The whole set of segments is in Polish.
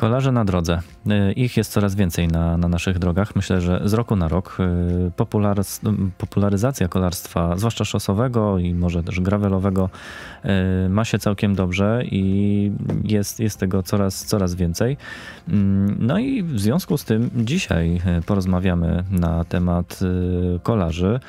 Kolarze na drodze. Y, ich jest coraz więcej na, na naszych drogach. Myślę, że z roku na rok y, popularyz no, popularyzacja kolarstwa, zwłaszcza szosowego i może też gravelowego, y, ma się całkiem dobrze i jest, jest tego coraz, coraz więcej. Mm, no i w związku z tym dzisiaj porozmawiamy na temat kolarzy.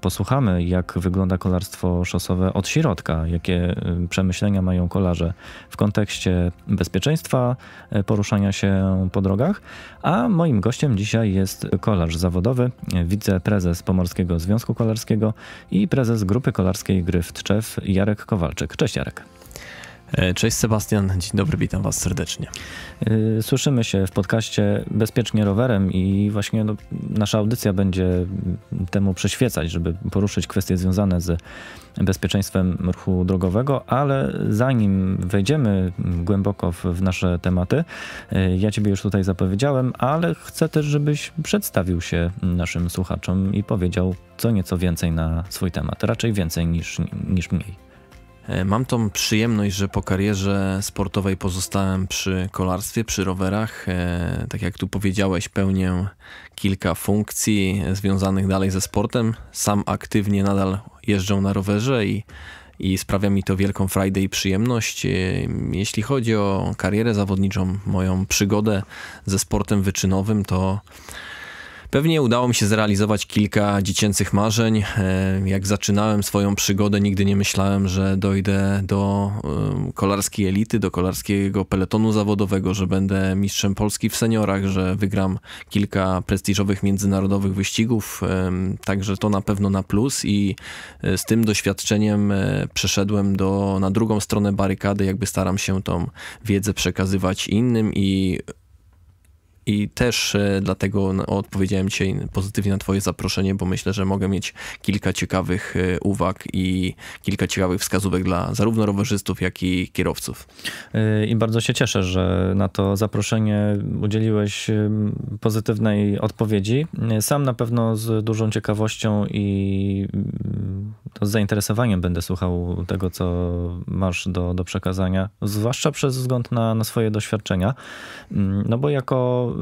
Posłuchamy, jak wygląda kolarstwo szosowe od środka, jakie przemyślenia mają kolarze w kontekście bezpieczeństwa, E, poruszania się po drogach. A moim gościem dzisiaj jest kolarz zawodowy, wiceprezes Pomorskiego Związku Kolarskiego i prezes Grupy Kolarskiej Gryf Czew Jarek Kowalczyk. Cześć Jarek. E, cześć Sebastian, dzień dobry, witam Was serdecznie. E, słyszymy się w podcaście Bezpiecznie Rowerem i właśnie no, nasza audycja będzie temu przeświecać, żeby poruszyć kwestie związane z bezpieczeństwem ruchu drogowego, ale zanim wejdziemy głęboko w, w nasze tematy, e, ja Ciebie już tutaj zapowiedziałem, ale chcę też, żebyś przedstawił się naszym słuchaczom i powiedział co nieco więcej na swój temat, raczej więcej niż, niż mniej. E, mam tą przyjemność, że po karierze sportowej pozostałem przy kolarstwie, przy rowerach. E, tak jak tu powiedziałeś, pełnię kilka funkcji związanych dalej ze sportem. Sam aktywnie nadal jeżdżę na rowerze i i sprawia mi to wielką frajdę i przyjemność. E, jeśli chodzi o karierę zawodniczą, moją przygodę ze sportem wyczynowym, to Pewnie udało mi się zrealizować kilka dziecięcych marzeń. E, jak zaczynałem swoją przygodę, nigdy nie myślałem, że dojdę do e, kolarskiej elity, do kolarskiego peletonu zawodowego, że będę mistrzem Polski w seniorach, że wygram kilka prestiżowych międzynarodowych wyścigów. E, także to na pewno na plus i z tym doświadczeniem przeszedłem do, na drugą stronę barykady, jakby staram się tą wiedzę przekazywać innym i i też e, dlatego odpowiedziałem dzisiaj pozytywnie na twoje zaproszenie, bo myślę, że mogę mieć kilka ciekawych e, uwag i kilka ciekawych wskazówek dla zarówno rowerzystów, jak i kierowców. E, I bardzo się cieszę, że na to zaproszenie udzieliłeś pozytywnej odpowiedzi. Sam na pewno z dużą ciekawością i to z zainteresowaniem będę słuchał tego, co masz do, do przekazania, zwłaszcza przez wzgląd na, na swoje doświadczenia. Mm, no bo jako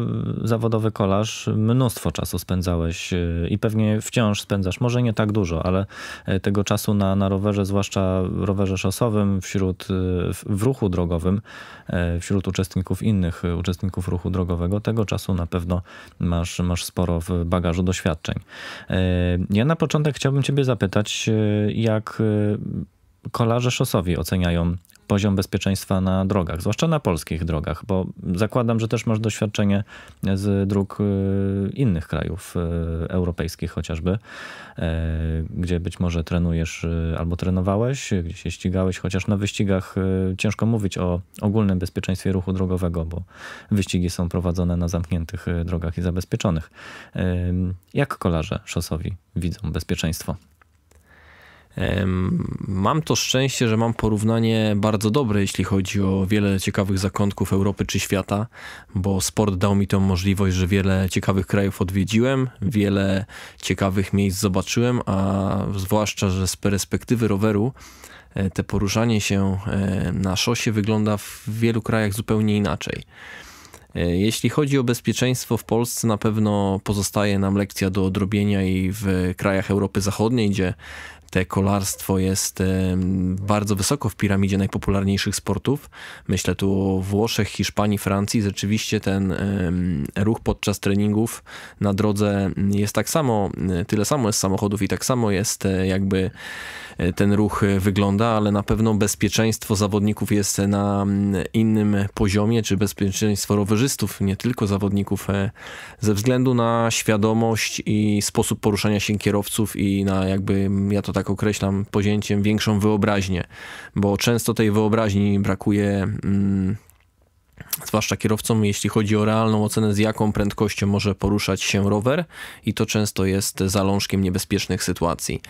y, zawodowy kolarz mnóstwo czasu spędzałeś y, i pewnie wciąż spędzasz, może nie tak dużo, ale y, tego czasu na, na rowerze, zwłaszcza rowerze szosowym, wśród, w ruchu drogowym, wśród uczestników innych, uczestników ruchu drogowego, tego czasu na pewno masz, masz sporo w bagażu doświadczeń. Ja na początek chciałbym Ciebie zapytać, jak y, kolarze szosowi oceniają poziom bezpieczeństwa na drogach, zwłaszcza na polskich drogach, bo zakładam, że też masz doświadczenie z dróg y, innych krajów y, europejskich chociażby, gdzie być może trenujesz albo trenowałeś, gdzie się ścigałeś, chociaż na wyścigach ciężko mówić o ogólnym bezpieczeństwie ruchu drogowego, bo wyścigi są prowadzone na zamkniętych drogach i zabezpieczonych. Jak kolarze szosowi widzą bezpieczeństwo? Mam to szczęście, że mam porównanie bardzo dobre, jeśli chodzi o wiele ciekawych zakątków Europy czy świata, bo sport dał mi tą możliwość, że wiele ciekawych krajów odwiedziłem, wiele ciekawych miejsc zobaczyłem, a zwłaszcza, że z perspektywy roweru e, te poruszanie się e, na szosie wygląda w wielu krajach zupełnie inaczej. E, jeśli chodzi o bezpieczeństwo w Polsce, na pewno pozostaje nam lekcja do odrobienia i w krajach Europy Zachodniej, gdzie te kolarstwo jest bardzo wysoko w piramidzie najpopularniejszych sportów. Myślę tu o Włoszech, Hiszpanii, Francji. Rzeczywiście ten ruch podczas treningów na drodze jest tak samo, tyle samo jest samochodów i tak samo jest e, jakby e, ten ruch e, wygląda, ale na pewno bezpieczeństwo zawodników jest na innym poziomie, czy bezpieczeństwo rowerzystów, nie tylko zawodników, ze względu na świadomość i sposób poruszania się kierowców i na jakby, ja to tak tak określam pozięciem, większą wyobraźnię, bo często tej wyobraźni brakuje. Mm, zwłaszcza kierowcom, jeśli chodzi o realną ocenę, z jaką prędkością może poruszać się rower, i to często jest zalążkiem niebezpiecznych sytuacji.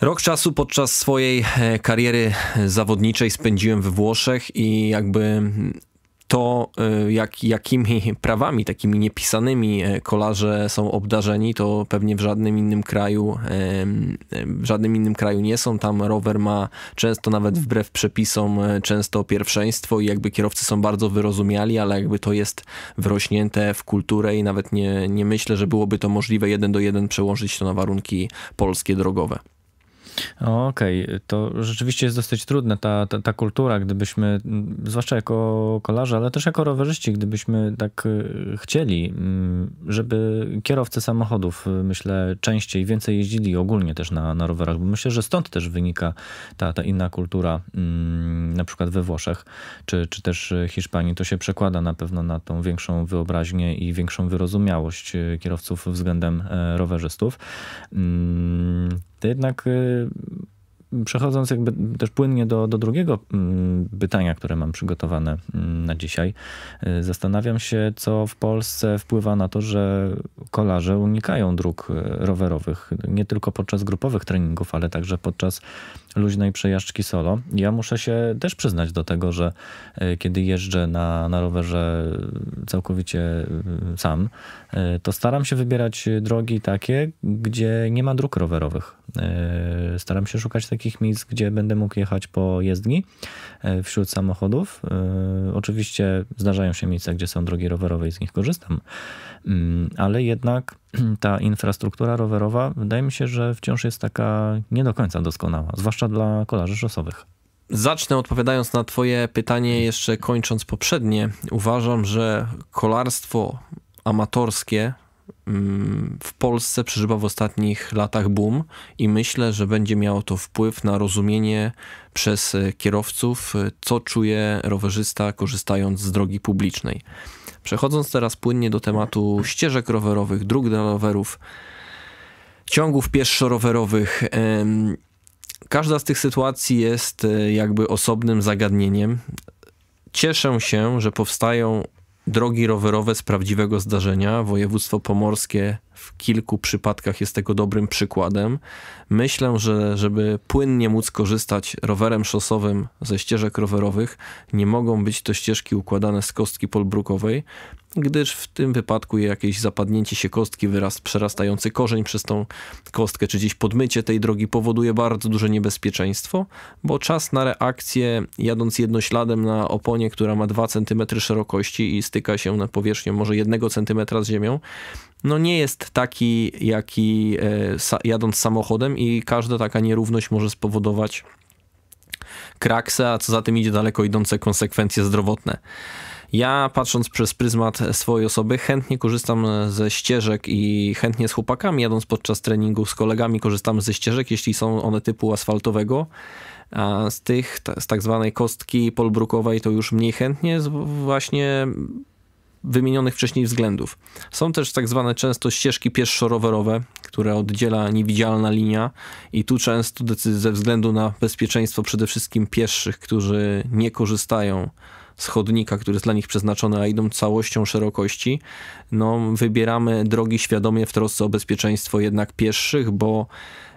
Rok czasu podczas swojej e, kariery zawodniczej spędziłem we Włoszech i jakby mm, to, y, jak, jakimi prawami, takimi niepisanymi e, kolarze są obdarzeni, to pewnie w żadnym innym kraju, w żadnym innym kraju nie są. Tam rower ma często nawet wbrew przepisom e, często pierwszeństwo i jakby kierowcy są bardzo wyrozumiali, ale jakby to jest wrośnięte w kulturę i nawet nie, nie myślę, że byłoby to możliwe jeden do jeden przełożyć to na warunki polskie drogowe. Okej, okay. to rzeczywiście jest dosyć trudne ta, ta, ta, kultura, gdybyśmy, mm, zwłaszcza jako kolarze, ale też jako rowerzyści, gdybyśmy tak y, chcieli, mm, żeby kierowcy samochodów, y, myślę, częściej, więcej jeździli ogólnie też na, na rowerach, bo myślę, że stąd też wynika ta, ta inna kultura, mm, na przykład we Włoszech, czy, czy też Hiszpanii, to się przekłada na pewno na tą większą wyobraźnię i większą wyrozumiałość y, kierowców względem e, rowerzystów. To jednak y, przechodząc jakby też płynnie do, do drugiego mm, pytania, które mam przygotowane mm, na dzisiaj, y, zastanawiam się, co w Polsce wpływa na to, że kolarze unikają dróg y, rowerowych, nie tylko podczas grupowych treningów, ale także podczas luźnej przejażdżki solo. Ja muszę się też przyznać do tego, że kiedy jeżdżę na, na rowerze całkowicie sam, to staram się wybierać drogi takie, gdzie nie ma dróg rowerowych E, staram się szukać takich miejsc, gdzie będę mógł jechać po jezdni e, wśród samochodów. E, oczywiście zdarzają się miejsca, gdzie są drogi rowerowe i z nich korzystam, mm, ale jednak ta infrastruktura rowerowa wydaje mi się, że wciąż jest taka nie do końca doskonała, zwłaszcza dla kolarzy szosowych. Zacznę odpowiadając na Twoje pytanie, jeszcze kończąc poprzednie. Uważam, że kolarstwo amatorskie w Polsce przeżywa w ostatnich latach boom i myślę, że będzie miało to wpływ na rozumienie przez e, kierowców, e, co czuje rowerzysta korzystając z drogi publicznej. Przechodząc teraz płynnie do tematu ścieżek rowerowych, dróg dla rowerów, ciągów pieszo-rowerowych. Każda z tych sytuacji jest e, jakby osobnym zagadnieniem. Cieszę się, że powstają drogi rowerowe z prawdziwego zdarzenia, województwo pomorskie w kilku przypadkach jest tego dobrym przykładem. Myślę, że żeby płynnie móc korzystać rowerem szosowym ze ścieżek rowerowych, nie mogą być to ścieżki układane z kostki polbrukowej, gdyż w tym wypadku jakieś zapadnięcie się kostki, wyraz przerastający korzeń przez tą kostkę, czy gdzieś podmycie tej drogi powoduje bardzo duże niebezpieczeństwo, bo czas na reakcję jadąc jednośladem na oponie, która ma 2 cm szerokości i styka się na powierzchnię może 1 cm z ziemią, no nie jest taki, jaki e, jadąc samochodem i każda taka nierówność może spowodować kraksę, a co za tym idzie daleko idące konsekwencje zdrowotne. Ja patrząc przez pryzmat swojej osoby chętnie korzystam ze ścieżek i chętnie z chłopakami jadąc podczas treningu z kolegami korzystam ze ścieżek, jeśli są one typu asfaltowego. A z tych, z tak zwanej kostki polbrukowej to już mniej chętnie, właśnie wymienionych wcześniej względów. Są też tak zwane często ścieżki pieszo które oddziela niewidzialna linia i tu często ze względu na bezpieczeństwo przede wszystkim pieszych, którzy nie korzystają z chodnika, który jest dla nich przeznaczony, a idą całością szerokości, no wybieramy drogi świadomie w trosce o bezpieczeństwo jednak pieszych, bo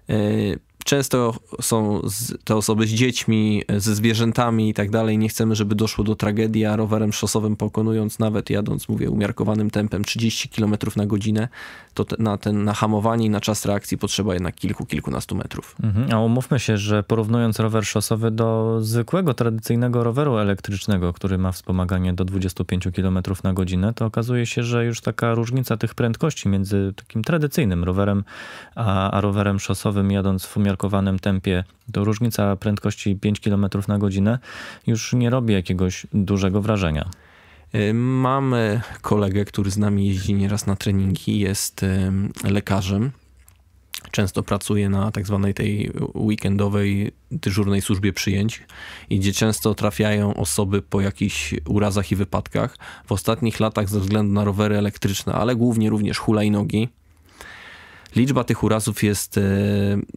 yy, często są z, te osoby z dziećmi, ze zwierzętami i tak dalej. Nie chcemy, żeby doszło do tragedii, a rowerem szosowym pokonując, nawet jadąc, mówię, umiarkowanym tempem 30 km na godzinę, to te, na, ten, na hamowanie i na czas reakcji potrzeba jednak kilku, kilkunastu metrów. Mhm. A umówmy się, że porównując rower szosowy do zwykłego, tradycyjnego roweru elektrycznego, który ma wspomaganie do 25 km na godzinę, to okazuje się, że już taka różnica tych prędkości między takim tradycyjnym rowerem a, a rowerem szosowym jadąc w umiarkowanym umiarkowanym tempie, to różnica prędkości 5 km na godzinę już nie robi jakiegoś dużego wrażenia. Y, mamy kolegę, który z nami jeździ nieraz na treningi, jest y, lekarzem. Często pracuje na tak zwanej tej weekendowej dyżurnej służbie przyjęć, gdzie często trafiają osoby po jakichś urazach i wypadkach. W ostatnich latach ze względu na rowery elektryczne, ale głównie również hulajnogi, liczba tych urazów jest e,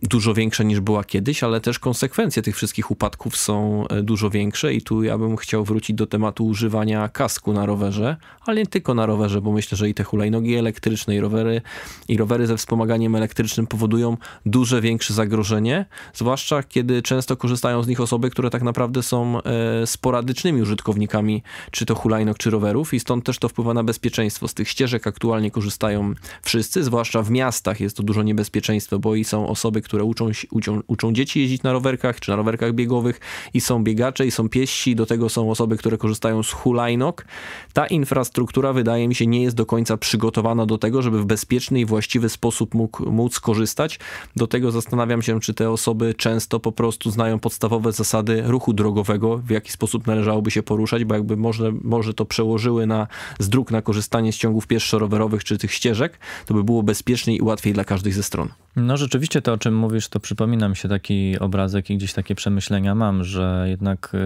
dużo większa niż była kiedyś, ale też konsekwencje tych wszystkich upadków są e, dużo większe i tu ja bym chciał wrócić do tematu używania kasku na rowerze, ale nie tylko na rowerze, bo myślę, że i te hulajnogi elektryczne i rowery, i rowery ze wspomaganiem elektrycznym powodują duże, większe zagrożenie, zwłaszcza kiedy często korzystają z nich osoby, które tak naprawdę są e, sporadycznymi użytkownikami czy to hulajnog, czy rowerów i stąd też to wpływa na bezpieczeństwo. Z tych ścieżek aktualnie korzystają wszyscy, zwłaszcza w miastach jest to dużo niebezpieczeństwo, bo i są osoby, które uczą, uczą, uczą dzieci jeździć na rowerkach czy na rowerkach biegowych i są biegacze i są pieści, do tego są osoby, które korzystają z hulajnok. Ta infrastruktura wydaje mi się nie jest do końca przygotowana do tego, żeby w bezpieczny i właściwy sposób mógł, móc korzystać. Do tego zastanawiam się, czy te osoby często po prostu znają podstawowe zasady ruchu drogowego, w jaki sposób należałoby się poruszać, bo jakby może, może to przełożyły na z dróg na korzystanie z ciągów pieszo-rowerowych czy tych ścieżek, to by było bezpieczniej i łatwiej dla każdej ze stron. No rzeczywiście to, o czym mówisz, to przypomina mi się taki obrazek i gdzieś takie przemyślenia mam, że jednak y,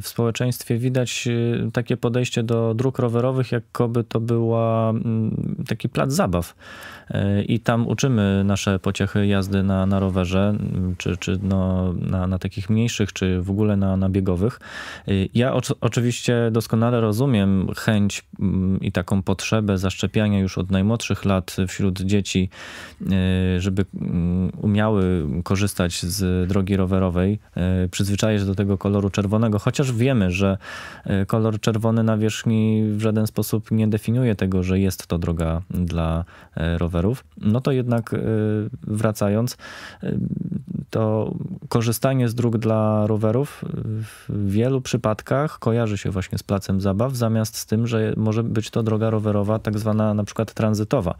w społeczeństwie widać y, takie podejście do dróg rowerowych, jakoby to była mm, taki plac zabaw. Y, I tam uczymy nasze pociechy jazdy na, na rowerze, mm, czy, czy no, na, na takich mniejszych, czy w ogóle na, na biegowych. Ja o, oczywiście doskonale rozumiem chęć mm, i taką potrzebę zaszczepiania już od najmłodszych lat wśród dzieci E, żeby mm, umiały korzystać z drogi rowerowej, e, przyzwyczaje się do tego koloru czerwonego, chociaż wiemy, że e, kolor czerwony na wierzchni w żaden sposób nie definiuje tego, że jest to droga dla rowerów, no to jednak wracając, to korzystanie z dróg dla rowerów w wielu przypadkach kojarzy się właśnie z placem zabaw, zamiast z tym, że może być to droga rowerowa, tak zwana na przykład tranzytowa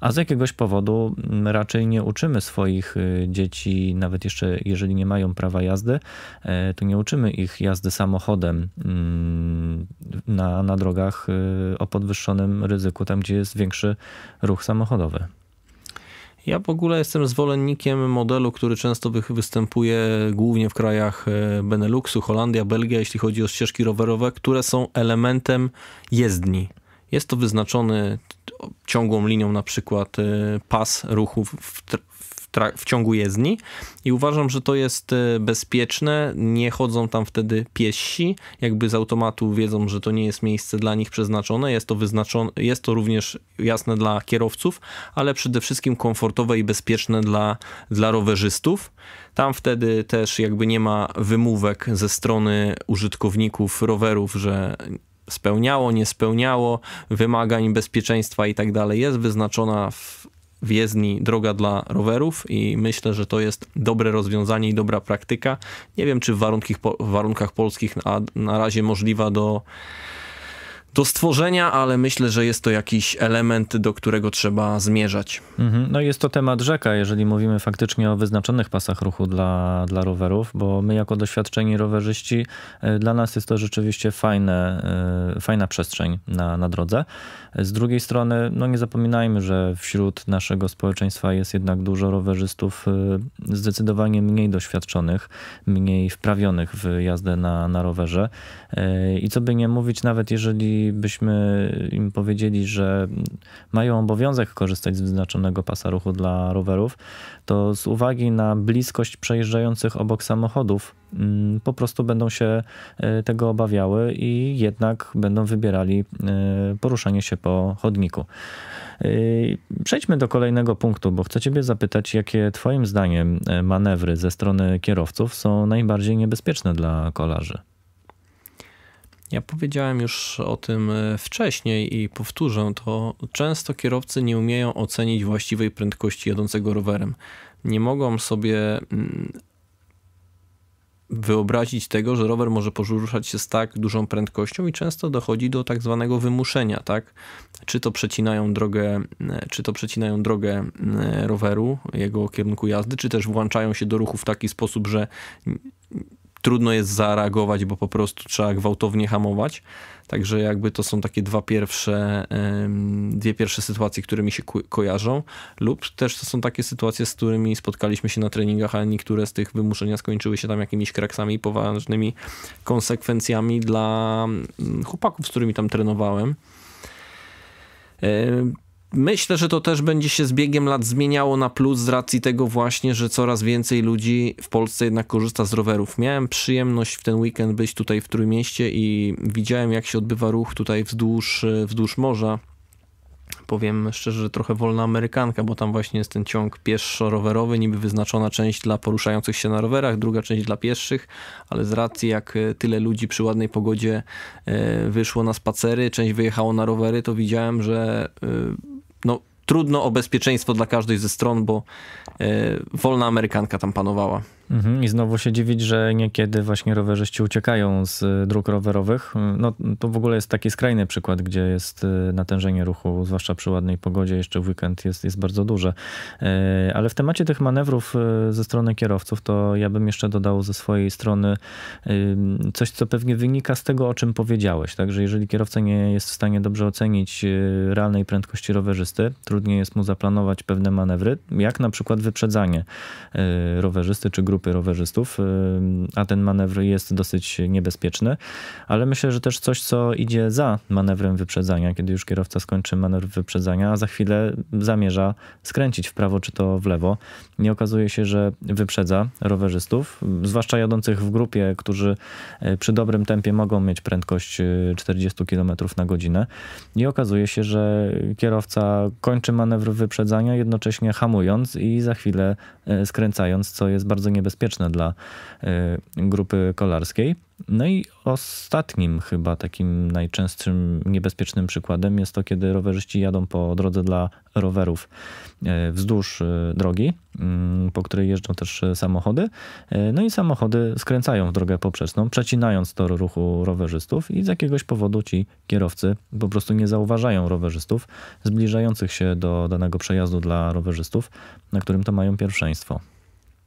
a z jakiegoś powodu mm, raczej nie uczymy swoich y, dzieci, nawet jeszcze jeżeli nie mają prawa jazdy, e, to nie uczymy ich jazdy samochodem mm, na, na drogach y, o podwyższonym ryzyku, tam gdzie jest większy ruch samochodowy. Ja w ogóle jestem zwolennikiem modelu, który często występuje głównie w krajach e, Beneluxu, Holandia, Belgia, jeśli chodzi o ścieżki rowerowe, które są elementem jezdni. Jest to wyznaczony ciągłą linią na przykład y, pas ruchu w, w, w ciągu jezdni i uważam, że to jest y, bezpieczne. Nie chodzą tam wtedy piesi, jakby z automatu wiedzą, że to nie jest miejsce dla nich przeznaczone. Jest to, wyznaczone, jest to również jasne dla kierowców, ale przede wszystkim komfortowe i bezpieczne dla, dla rowerzystów. Tam wtedy też jakby nie ma wymówek ze strony użytkowników rowerów, że spełniało, nie spełniało wymagań bezpieczeństwa i tak dalej. Jest wyznaczona w w jezdni droga dla rowerów i myślę, że to jest dobre rozwiązanie i dobra praktyka. Nie wiem, czy w, warunki, w warunkach polskich a na razie możliwa do do stworzenia, ale myślę, że jest to jakiś element, do którego trzeba zmierzać. Mhm. No jest to temat rzeka, jeżeli mówimy faktycznie o wyznaczonych pasach ruchu dla, dla rowerów, bo my jako doświadczeni rowerzyści, e, dla nas jest to rzeczywiście fajne, e, fajna przestrzeń na, na drodze. Z drugiej strony, no nie zapominajmy, że wśród naszego społeczeństwa jest jednak dużo rowerzystów e, zdecydowanie mniej doświadczonych, mniej wprawionych w jazdę na, na rowerze. I co by nie mówić, nawet jeżeli jeżeli byśmy im powiedzieli, że mają obowiązek korzystać z wyznaczonego pasa ruchu dla rowerów, to z uwagi na bliskość przejeżdżających obok samochodów mm, po prostu będą się e, tego obawiały i jednak będą wybierali e, poruszanie się po chodniku. E, przejdźmy do kolejnego punktu, bo chcę Ciebie zapytać, jakie Twoim zdaniem manewry ze strony kierowców są najbardziej niebezpieczne dla kolarzy? Ja powiedziałem już o tym e, wcześniej i powtórzę to. Często kierowcy nie umieją ocenić właściwej prędkości jadącego rowerem. Nie mogą sobie mm, wyobrazić tego, że rower może poruszać się z tak dużą prędkością i często dochodzi do tak zwanego wymuszenia, tak? Czy to przecinają drogę, mm, czy to przecinają drogę mm, roweru, jego kierunku jazdy, czy też włączają się do ruchu w taki sposób, że trudno jest zareagować, bo po prostu trzeba gwałtownie hamować. Także jakby to są takie dwa pierwsze, dwie pierwsze sytuacje, które mi się kojarzą, lub też to są takie sytuacje, z którymi spotkaliśmy się na treningach, a niektóre z tych wymuszenia skończyły się tam jakimiś kraksami i poważnymi konsekwencjami dla mm, chłopaków, z którymi tam trenowałem. Myślę, że to też będzie się z biegiem lat zmieniało na plus z racji tego właśnie, że coraz więcej ludzi w Polsce jednak korzysta z rowerów. Miałem przyjemność w ten weekend być tutaj w Trójmieście i widziałem jak się odbywa ruch tutaj wzdłuż, wzdłuż morza. Powiem szczerze, że trochę wolna amerykanka, bo tam właśnie jest ten ciąg pieszo-rowerowy, niby wyznaczona część dla poruszających się na rowerach, druga część dla pieszych, ale z racji jak e, tyle ludzi przy ładnej pogodzie e, wyszło na spacery, część wyjechało na rowery, to widziałem, że e, no, trudno o bezpieczeństwo dla każdej ze stron, bo e, wolna Amerykanka tam panowała. Mhm, I znowu się dziwić, że niekiedy właśnie rowerzyści uciekają z e, dróg rowerowych. Mm, no, to w ogóle jest taki skrajny przykład, gdzie jest e, natężenie ruchu, zwłaszcza przy ładnej pogodzie, jeszcze w weekend jest, jest bardzo duże. E, ale w temacie tych manewrów ze strony kierowców, to ja bym jeszcze dodał ze swojej strony coś, co pewnie wynika z tego, o czym powiedziałeś. Także jeżeli kierowca nie jest w stanie dobrze ocenić realnej prędkości rowerzysty, trudniej jest mu zaplanować pewne manewry, jak na przykład wyprzedzanie rowerzysty czy grupy grupy rowerzystów, a ten manewr jest dosyć niebezpieczny, ale myślę, że też coś, co idzie za manewrem wyprzedzania, kiedy już kierowca skończy manewr wyprzedzania, a za chwilę zamierza skręcić w prawo czy to w lewo. Nie okazuje się, że wyprzedza rowerzystów, zwłaszcza jadących w grupie, którzy e, przy dobrym tempie mogą mieć prędkość 40 e, km na godzinę. I okazuje się, że kierowca kończy manewr wyprzedzania, jednocześnie hamując i za chwilę E, skręcając, co jest bardzo niebezpieczne dla e, grupy kolarskiej. No i ostatnim chyba takim najczęstszym niebezpiecznym przykładem jest to, kiedy rowerzyści jadą po drodze dla rowerów e, wzdłuż e, drogi, mm, po której jeżdżą też e, samochody. No i samochody skręcają w drogę poprzeczną, przecinając tor ruchu rowerzystów i z jakiegoś powodu ci kierowcy po prostu nie zauważają rowerzystów zbliżających się do danego przejazdu dla rowerzystów, na którym to mają pierwszeństwo.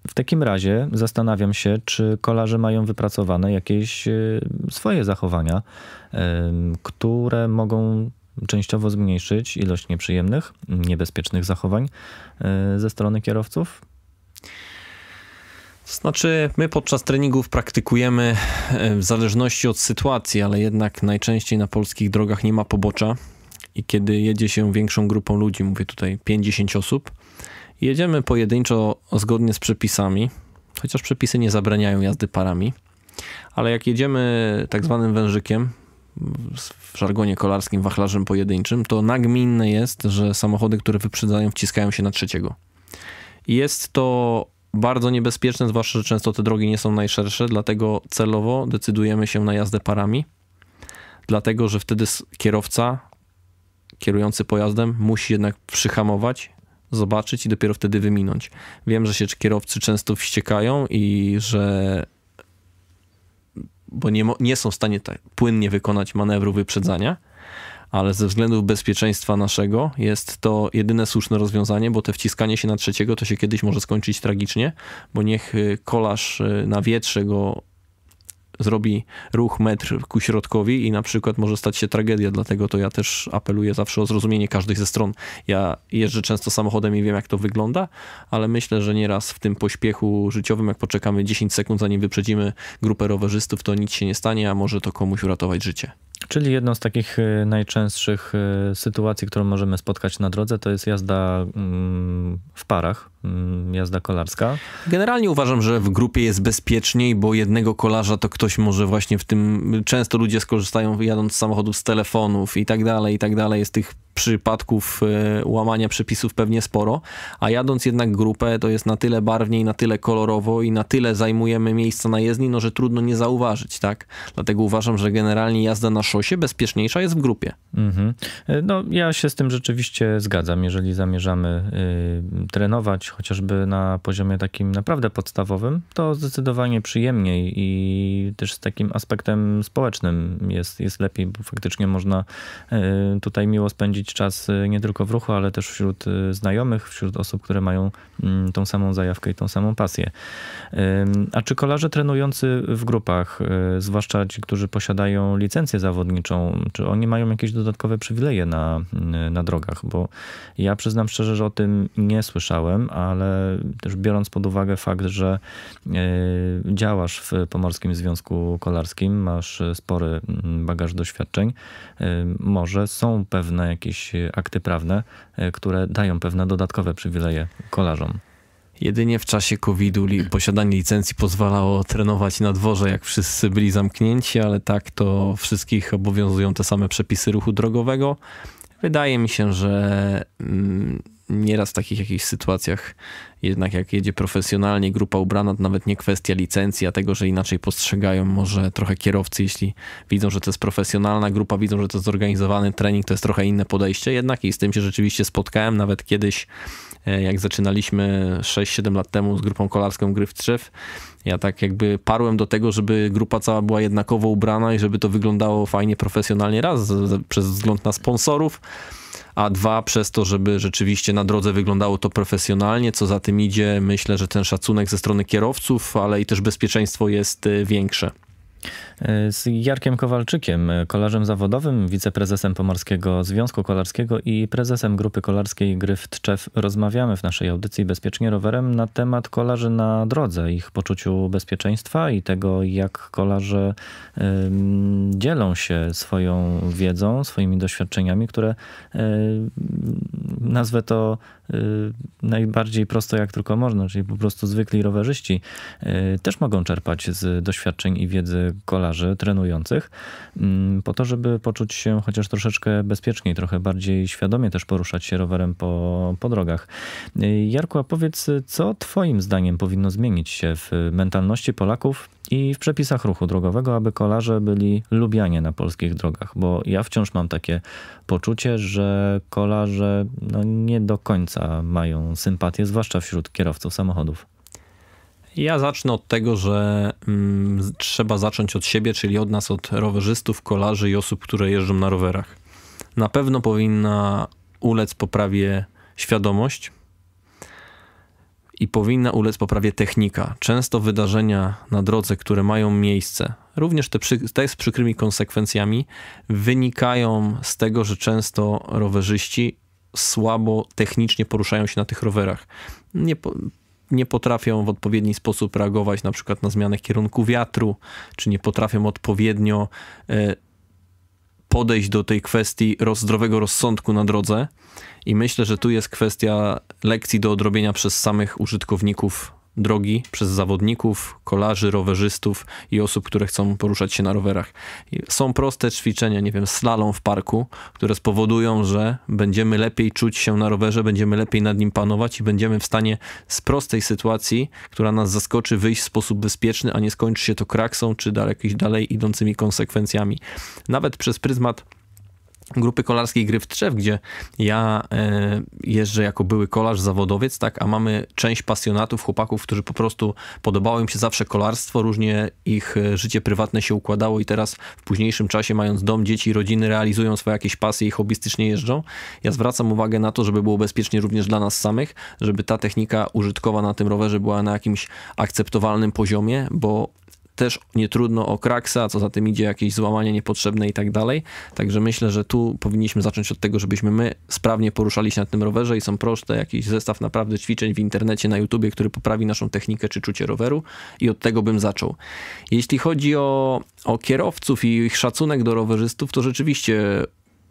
W takim razie zastanawiam się, czy kolarze mają wypracowane jakieś e, swoje zachowania, e, które mogą częściowo zmniejszyć ilość nieprzyjemnych, niebezpiecznych zachowań e, ze strony kierowców? Znaczy, my podczas treningów praktykujemy w zależności od sytuacji, ale jednak najczęściej na polskich drogach nie ma pobocza. I kiedy jedzie się większą grupą ludzi, mówię tutaj 50 osób, Jedziemy pojedynczo zgodnie z przepisami, chociaż przepisy nie zabraniają jazdy parami, ale jak jedziemy tak zwanym wężykiem, w żargonie kolarskim wachlarzem pojedynczym, to nagminne jest, że samochody, które wyprzedzają, wciskają się na trzeciego. Jest to bardzo niebezpieczne, zwłaszcza, że często te drogi nie są najszersze, dlatego celowo decydujemy się na jazdę parami, dlatego że wtedy kierowca, kierujący pojazdem, musi jednak przyhamować, zobaczyć i dopiero wtedy wyminąć. Wiem, że się kierowcy często wściekają i że bo nie, nie są w stanie tak płynnie wykonać manewru wyprzedzania, ale ze względów bezpieczeństwa naszego jest to jedyne słuszne rozwiązanie, bo te wciskanie się na trzeciego to się kiedyś może skończyć tragicznie, bo niech y, kolarz y, na wietrze go zrobi ruch metr ku środkowi i na przykład może stać się tragedia, dlatego to ja też apeluję zawsze o zrozumienie każdej ze stron. Ja jeżdżę często samochodem i wiem jak to wygląda, ale myślę, że nieraz w tym pośpiechu życiowym, jak poczekamy 10 sekund zanim wyprzedzimy grupę rowerzystów, to nic się nie stanie, a może to komuś uratować życie. Czyli jedną z takich y, najczęstszych y, sytuacji, którą możemy spotkać na drodze, to jest jazda mm, w parach, mm, jazda kolarska. Generalnie uważam, że w grupie jest bezpieczniej, bo jednego kolarza to ktoś może właśnie w tym. Często ludzie skorzystają jadąc z samochodów z telefonów i tak dalej, i tak dalej. Jest tych przypadków e, łamania przepisów pewnie sporo, a jadąc jednak grupę, to jest na tyle barwnie i na tyle kolorowo i na tyle zajmujemy miejsca na jezdni, no że trudno nie zauważyć, tak? Dlatego uważam, że generalnie jazda na szosie bezpieczniejsza jest w grupie. Mhm. E, no ja się z tym rzeczywiście zgadzam, jeżeli zamierzamy y, trenować chociażby na poziomie takim naprawdę podstawowym, to zdecydowanie przyjemniej i też z takim aspektem społecznym jest, jest lepiej, bo faktycznie można e, tutaj miło spędzić czas y, nie tylko w ruchu, ale też wśród y, znajomych, wśród osób, które mają mm, tą samą zajawkę i tą samą pasję. A czy kolarze trenujący w grupach, y, zwłaszcza ci, którzy posiadają licencję zawodniczą, czy oni mają jakieś dodatkowe przywileje na, na drogach? Bo ja przyznam szczerze, że o tym nie słyszałem, ale też biorąc pod uwagę fakt, że działasz w Pomorskim Związku Kolarskim, masz spory mm, bagaż doświadczeń, może są pewne jakieś jakieś e, akty prawne, e, które dają pewne dodatkowe przywileje kolarzom. Jedynie w czasie COVID-u li posiadanie licencji pozwalało trenować na dworze, jak wszyscy byli zamknięci, ale tak to wszystkich obowiązują te same przepisy ruchu drogowego. Wydaje mi się, że mm, nieraz w takich jakichś sytuacjach, jednak jak jedzie profesjonalnie grupa ubrana, to nawet nie kwestia licencji, a tego, że inaczej postrzegają może trochę kierowcy, jeśli widzą, że to jest profesjonalna grupa, widzą, że to jest zorganizowany trening, to jest trochę inne podejście jednak i z tym się rzeczywiście spotkałem, nawet kiedyś e, jak zaczynaliśmy 6-7 lat temu z grupą kolarską Gry w ja tak jakby parłem do tego, żeby grupa cała była jednakowo ubrana i żeby to wyglądało fajnie, profesjonalnie raz, przez wzgląd na sponsorów, a dwa przez to, żeby rzeczywiście na drodze wyglądało to profesjonalnie, co za tym idzie, myślę, że ten szacunek ze strony kierowców, ale i też bezpieczeństwo jest y, większe. E, z Jarkiem Kowalczykiem, e, kolarzem zawodowym, wiceprezesem Pomorskiego Związku Kolarskiego i prezesem Grupy Kolarskiej Gry Tczew rozmawiamy w naszej audycji Bezpiecznie Rowerem na temat kolarzy na drodze, ich poczuciu bezpieczeństwa i tego, jak kolarze y, dzielą się swoją wiedzą, swoimi doświadczeniami, które y, nazwę to y, najbardziej prosto jak tylko można, czyli po prostu zwykli rowerzyści y, też mogą czerpać z doświadczeń i wiedzy kolarzy trenujących, mm, po to, żeby poczuć się chociaż troszeczkę bezpieczniej, trochę bardziej świadomie też poruszać się rowerem po, po drogach. Y, Jarku, a powiedz, co Twoim zdaniem powinno zmienić się w mentalności Polaków i w przepisach ruchu drogowego, aby kolarze byli lubianie na polskich drogach, bo ja wciąż mam takie poczucie, że kolarze no, nie do końca mają sympatię, zwłaszcza wśród kierowców samochodów. Ja zacznę od tego, że mm, trzeba zacząć od siebie, czyli od nas, od rowerzystów, kolarzy i osób, które jeżdżą na rowerach. Na pewno powinna ulec poprawie świadomość i powinna ulec poprawie technika. Często wydarzenia na drodze, które mają miejsce, również te, przy, te z przykrymi konsekwencjami, wynikają z tego, że często rowerzyści słabo technicznie poruszają się na tych rowerach. Nie, po, nie potrafią w odpowiedni sposób reagować na przykład na zmianę kierunku wiatru, czy nie potrafią odpowiednio e, podejść do tej kwestii roz, zdrowego rozsądku na drodze. I myślę, że tu jest kwestia lekcji do odrobienia przez samych użytkowników drogi, przez zawodników, kolarzy, rowerzystów i osób, które chcą poruszać się na rowerach. Są proste ćwiczenia, nie wiem, slalom w parku, które spowodują, że będziemy lepiej czuć się na rowerze, będziemy lepiej nad nim panować i będziemy w stanie z prostej sytuacji, która nas zaskoczy, wyjść w sposób bezpieczny, a nie skończy się to kraksą czy dalej, dalej idącymi konsekwencjami. Nawet przez pryzmat grupy kolarskiej Gry w Trzew, gdzie ja e, jeżdżę jako były kolarz, zawodowiec, tak, a mamy część pasjonatów, chłopaków, którzy po prostu podobało im się zawsze kolarstwo, różnie ich e, życie prywatne się układało i teraz w późniejszym czasie, mając dom, dzieci, rodziny, realizują swoje jakieś pasje i hobbystycznie jeżdżą. Ja zwracam uwagę na to, żeby było bezpiecznie również dla nas samych, żeby ta technika użytkowa na tym rowerze była na jakimś akceptowalnym poziomie, bo też nie trudno o kraksa, co za tym idzie, jakieś złamanie niepotrzebne i tak dalej. Także myślę, że tu powinniśmy zacząć od tego, żebyśmy my sprawnie poruszali się na tym rowerze i są proste, jakiś zestaw naprawdę ćwiczeń w internecie, na YouTubie, który poprawi naszą technikę czy czucie roweru i od tego bym zaczął. Jeśli chodzi o, o kierowców i ich szacunek do rowerzystów, to rzeczywiście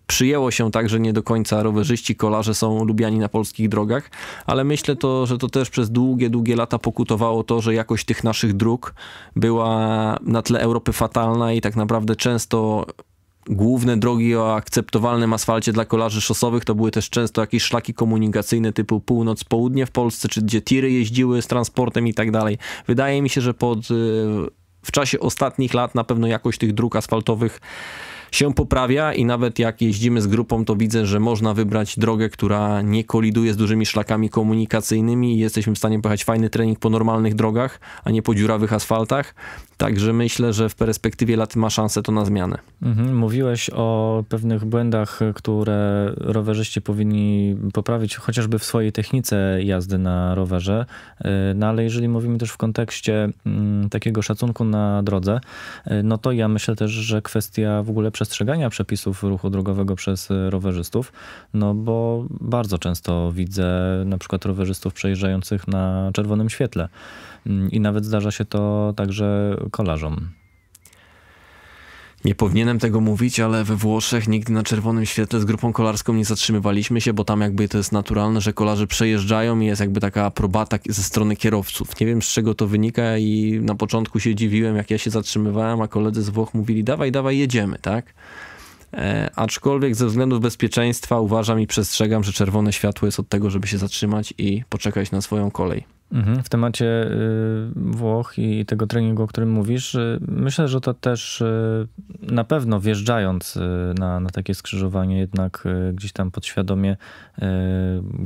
przyjęło się tak, że nie do końca rowerzyści, kolarze są lubiani na polskich drogach, ale myślę to, że to też przez długie, długie lata pokutowało to, że jakość tych naszych dróg była na tle Europy fatalna i tak naprawdę często główne drogi o akceptowalnym asfalcie dla kolarzy szosowych to były też często jakieś szlaki komunikacyjne typu północ-południe w Polsce, czy gdzie tiry jeździły z transportem i tak dalej. Wydaje mi się, że pod, y, w czasie ostatnich lat na pewno jakość tych dróg asfaltowych się poprawia i nawet jak jeździmy z grupą, to widzę, że można wybrać drogę, która nie koliduje z dużymi szlakami komunikacyjnymi i jesteśmy w stanie pojechać fajny trening po normalnych drogach, a nie po dziurawych asfaltach Także myślę, że w perspektywie lat ma szansę to na zmianę. Mhm. Mówiłeś o pewnych błędach, które rowerzyści powinni poprawić, chociażby w swojej technice jazdy na rowerze. Y, no ale jeżeli mówimy też w kontekście mm, takiego szacunku na drodze, y, no to ja myślę też, że kwestia w ogóle przestrzegania przepisów ruchu drogowego przez rowerzystów, no bo bardzo często widzę na przykład rowerzystów przejeżdżających na czerwonym świetle. Mm, I nawet zdarza się to także kolarzom. Nie powinienem tego mówić, ale we Włoszech nigdy na czerwonym świetle z grupą kolarską nie zatrzymywaliśmy się, bo tam jakby to jest naturalne, że kolarze przejeżdżają i jest jakby taka probata ze strony kierowców. Nie wiem z czego to wynika i na początku się dziwiłem, jak ja się zatrzymywałem, a koledzy z Włoch mówili dawaj, dawaj, jedziemy, tak? E, aczkolwiek ze względów bezpieczeństwa uważam i przestrzegam, że czerwone światło jest od tego, żeby się zatrzymać i poczekać na swoją kolej. Mhm. W temacie y, Włoch i tego treningu, o którym mówisz, y, myślę, że to też y, na pewno wjeżdżając na, na takie skrzyżowanie, jednak gdzieś tam podświadomie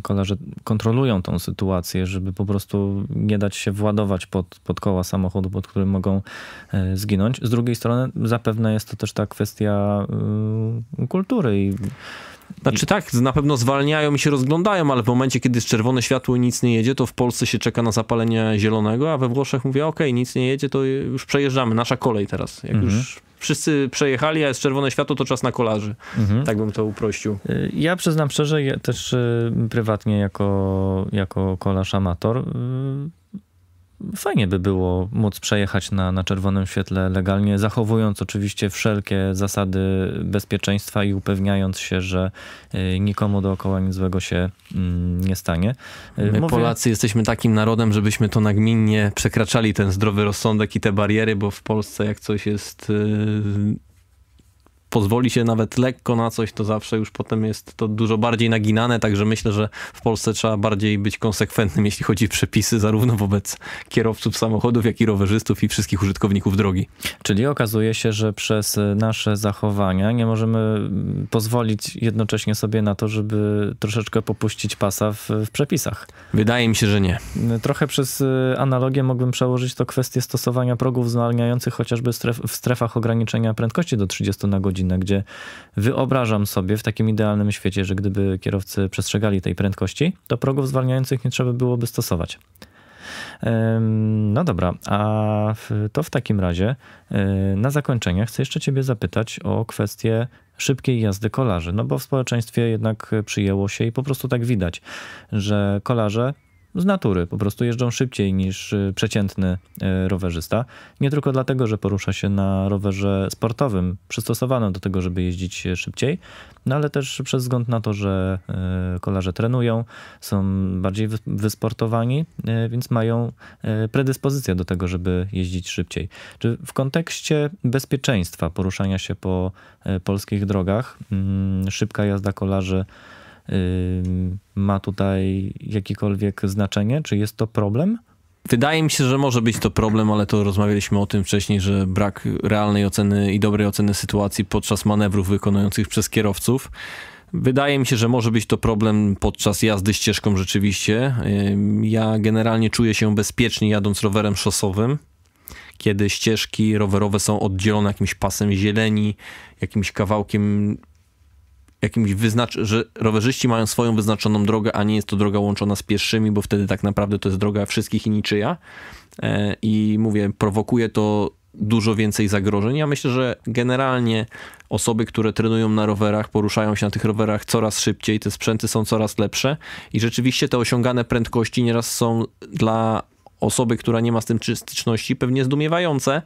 kolarze kontrolują tą sytuację, żeby po prostu nie dać się władować pod, pod koła samochodu, pod którym mogą zginąć. Z drugiej strony zapewne jest to też ta kwestia kultury i znaczy tak, na pewno zwalniają i się rozglądają, ale w momencie, kiedy jest czerwone światło i nic nie jedzie, to w Polsce się czeka na zapalenie zielonego, a we Włoszech mówię, okej, okay, nic nie jedzie, to już przejeżdżamy, nasza kolej teraz. Jak mhm. już wszyscy przejechali, a jest czerwone światło, to czas na kolarzy. Mhm. Tak bym to uprościł. Y, ja przyznam szczerze, ja też y, prywatnie jako, jako kolarz amator y, fajnie by było móc przejechać na, na czerwonym świetle legalnie, zachowując oczywiście wszelkie zasady bezpieczeństwa i upewniając się, że y, nikomu dookoła nic złego się mm, nie stanie. Y, My Mówię... Polacy jesteśmy takim narodem, żebyśmy to nagminnie przekraczali ten zdrowy rozsądek i te bariery, bo w Polsce jak coś jest y, pozwoli się nawet lekko na coś, to zawsze już potem jest to dużo bardziej naginane, także myślę, że w Polsce trzeba bardziej być konsekwentnym, jeśli chodzi o przepisy, zarówno wobec kierowców samochodów, jak i rowerzystów i wszystkich użytkowników drogi. Czyli okazuje się, że przez e, nasze zachowania nie możemy mm, pozwolić jednocześnie sobie na to, żeby troszeczkę popuścić pasa w, w przepisach. Wydaje mi się, że nie. Mm, trochę przez e, analogię mógłbym przełożyć to kwestię stosowania progów zwalniających chociażby stref w strefach ograniczenia prędkości do 30 na godzinę godzinę, gdzie wyobrażam sobie w takim idealnym świecie, że gdyby kierowcy przestrzegali tej prędkości, to progów zwalniających nie trzeba byłoby stosować. No dobra, a to w takim razie e, na zakończenie chcę jeszcze Ciebie zapytać o kwestię szybkiej jazdy kolarzy. No bo w społeczeństwie jednak przyjęło się i po prostu tak widać, że kolarze z natury, po prostu jeżdżą szybciej niż e, przeciętny e, rowerzysta. Nie tylko dlatego, że porusza się na rowerze sportowym, przystosowanym do tego, żeby jeździć e, szybciej, no ale też przez wzgląd na to, że kolarze trenują, są bardziej wysportowani, więc mają predyspozycję do tego, żeby jeździć szybciej. Czy w kontekście bezpieczeństwa poruszania się po polskich drogach, mm, szybka jazda kolarzy ma tutaj jakiekolwiek znaczenie? Czy jest to problem? Wydaje mi się, że może być to problem, ale to rozmawialiśmy o tym wcześniej, że brak realnej oceny i dobrej oceny sytuacji podczas manewrów wykonujących przez kierowców. Wydaje mi się, że może być to problem podczas jazdy ścieżką rzeczywiście. Ja generalnie czuję się bezpiecznie jadąc rowerem szosowym, kiedy ścieżki rowerowe są oddzielone jakimś pasem zieleni, jakimś kawałkiem jakimś wyznacz, że rowerzyści mają swoją wyznaczoną drogę, a nie jest to droga łączona z pieszymi, bo wtedy tak naprawdę to jest droga wszystkich i niczyja. E, I mówię, prowokuje to dużo więcej zagrożeń. Ja myślę, że generalnie osoby, które trenują na rowerach, poruszają się na tych rowerach coraz szybciej, te sprzęty są coraz lepsze i rzeczywiście te osiągane prędkości nieraz są dla osoby, która nie ma z tym styczności, pewnie zdumiewające.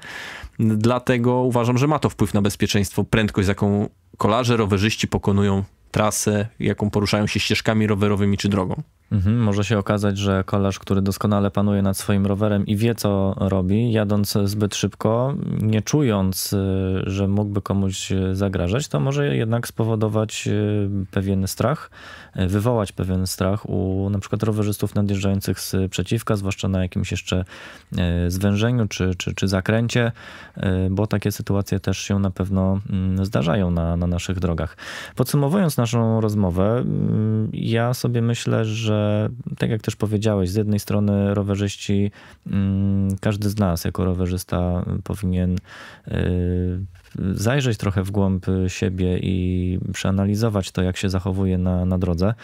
Dlatego uważam, że ma to wpływ na bezpieczeństwo, prędkość, z jaką kolarze, rowerzyści pokonują trasę, jaką poruszają się ścieżkami rowerowymi czy drogą. Mhm, może się okazać, że kolarz, który doskonale panuje nad swoim rowerem i wie, co robi, jadąc zbyt szybko, nie czując, y, że mógłby komuś y, zagrażać, to może jednak spowodować y, pewien strach, wywołać pewien strach u na przykład rowerzystów nadjeżdżających z przeciwka, zwłaszcza na jakimś jeszcze zwężeniu czy, czy, czy zakręcie, bo takie sytuacje też się na pewno mm, zdarzają na, na naszych drogach. Podsumowując naszą rozmowę, mm, ja sobie myślę, że że tak jak też powiedziałeś, z jednej strony rowerzyści, mm, każdy z nas jako rowerzysta powinien y, zajrzeć trochę w głąb y, siebie i przeanalizować to, jak się zachowuje na, na drodze,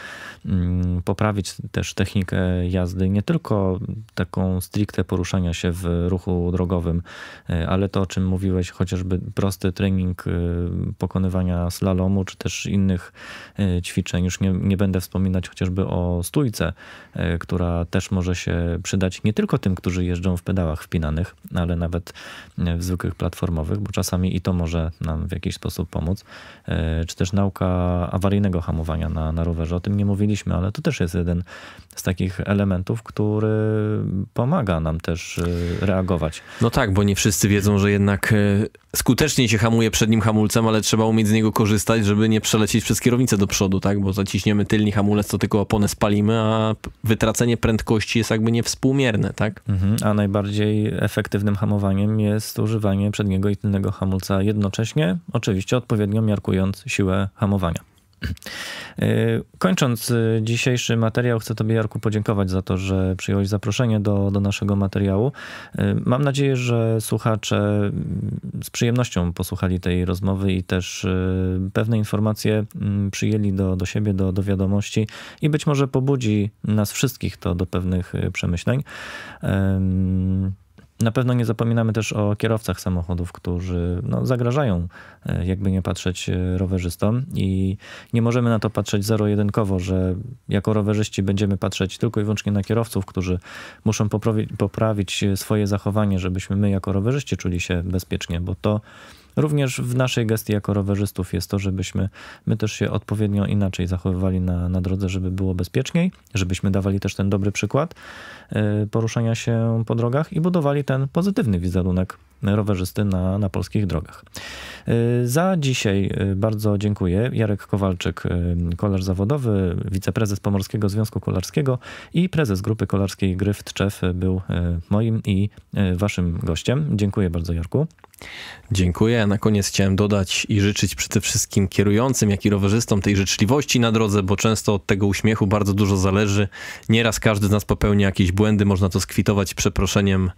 mm, poprawić też technikę jazdy, nie tylko taką stricte poruszania się w ruchu drogowym, y, ale to, o czym mówiłeś, chociażby prosty trening y, pokonywania slalomu, czy też innych ćwiczeń. Już nie, nie będę wspominać chociażby o stójce, która też może się przydać nie tylko tym, którzy jeżdżą w pedałach wpinanych, ale nawet w zwykłych platformowych, bo czasami i to może nam w jakiś sposób pomóc. E, czy też nauka awaryjnego hamowania na, na rowerze. O tym nie mówiliśmy, ale to też jest jeden z takich elementów, który pomaga nam też e, reagować. No tak, bo nie wszyscy wiedzą, że jednak e, skutecznie się hamuje przednim hamulcem, ale trzeba umieć z niego korzystać, żeby nie przelecieć przez kierownicę do przodu, tak? Bo zaciśniemy tylni hamulec, to tylko oponę spalimy, a wytracenie prędkości jest jakby niewspółmierne, tak? Mhm, a najbardziej efektywnym hamowaniem jest używanie przedniego i tylnego hamulca jednocześnie, oczywiście odpowiednio miarkując siłę hamowania. E, kończąc e, dzisiejszy materiał, chcę Tobie, Jarku, podziękować za to, że przyjąłeś zaproszenie do, do naszego materiału. E, mam nadzieję, że słuchacze mm, z przyjemnością posłuchali tej rozmowy i też pewne informacje mm, przyjęli do, do siebie, do, do wiadomości i być może pobudzi nas wszystkich to do pewnych przemyśleń. Na pewno nie zapominamy też o kierowcach samochodów, którzy no, zagrażają, e, jakby nie patrzeć, e, rowerzystom i nie możemy na to patrzeć zero-jedynkowo, że jako rowerzyści będziemy patrzeć tylko i wyłącznie na kierowców, którzy muszą poprawić e, swoje zachowanie, żebyśmy my jako rowerzyści czuli się bezpiecznie, bo to Również w naszej gestii jako rowerzystów jest to, żebyśmy my też się odpowiednio inaczej zachowywali na, na drodze, żeby było bezpieczniej, żebyśmy dawali też ten dobry przykład e, poruszania się po drogach i budowali ten pozytywny wizerunek rowerzysty na, na polskich drogach. E, za dzisiaj e, bardzo dziękuję. Jarek Kowalczyk, kolarz zawodowy, wiceprezes Pomorskiego Związku Kolarskiego i prezes Grupy Kolarskiej Gryf Tczew był moim i waszym gościem. Dziękuję bardzo Jarku. Dziękuję. Na koniec chciałem dodać i życzyć przede wszystkim kierującym, jak i rowerzystom tej życzliwości na drodze, bo często od tego uśmiechu bardzo dużo zależy. Nieraz każdy z nas popełnia jakieś błędy, można to skwitować przeproszeniem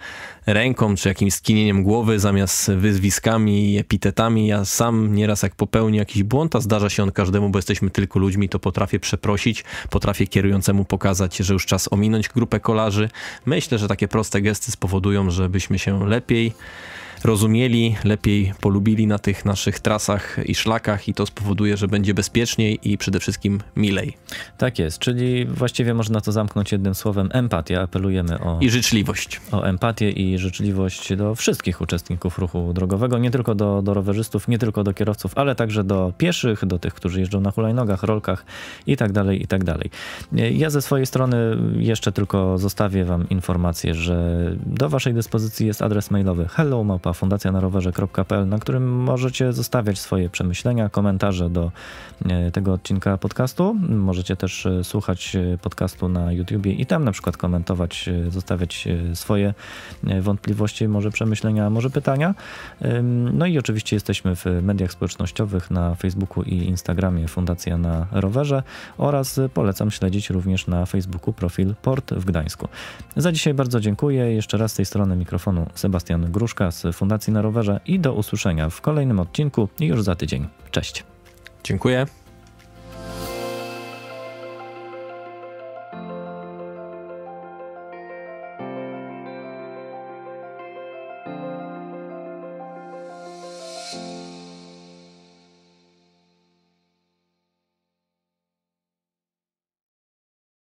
ręką, czy jakimś skinieniem głowy zamiast wyzwiskami i epitetami. Ja sam nieraz jak popełnię jakiś błąd, a zdarza się on każdemu, bo jesteśmy tylko ludźmi, to potrafię przeprosić, potrafię kierującemu pokazać, że już czas ominąć grupę kolarzy. Myślę, że takie proste gesty spowodują, żebyśmy się lepiej rozumieli, lepiej polubili na tych naszych trasach i szlakach i to spowoduje, że będzie bezpieczniej i przede wszystkim milej. Tak jest, czyli właściwie można to zamknąć jednym słowem empatia. Apelujemy o... I życzliwość. O empatię i życzliwość do wszystkich uczestników ruchu drogowego, nie tylko do, do rowerzystów, nie tylko do kierowców, ale także do pieszych, do tych, którzy jeżdżą na hulajnogach, rolkach i tak dalej, i tak dalej. Ja ze swojej strony jeszcze tylko zostawię wam informację, że do waszej dyspozycji jest adres mailowy hellomapa fundacjanarowerze.pl, na którym możecie zostawiać swoje przemyślenia, komentarze do e, tego odcinka podcastu. Możecie też e, słuchać e, podcastu na YouTubie i tam na przykład komentować, zostawiać swoje wątpliwości, może przemyślenia, może pytania. No i oczywiście jesteśmy w mediach społecznościowych na Facebooku i Instagramie Fundacja na Rowerze oraz polecam śledzić również na Facebooku profil Port w Gdańsku. Za dzisiaj bardzo dziękuję. Jeszcze raz z tej strony mikrofonu Sebastian Gruszka z Fundacji Fundacji na Rowerze i do usłyszenia w kolejnym odcinku już za tydzień. Cześć. Dziękuję.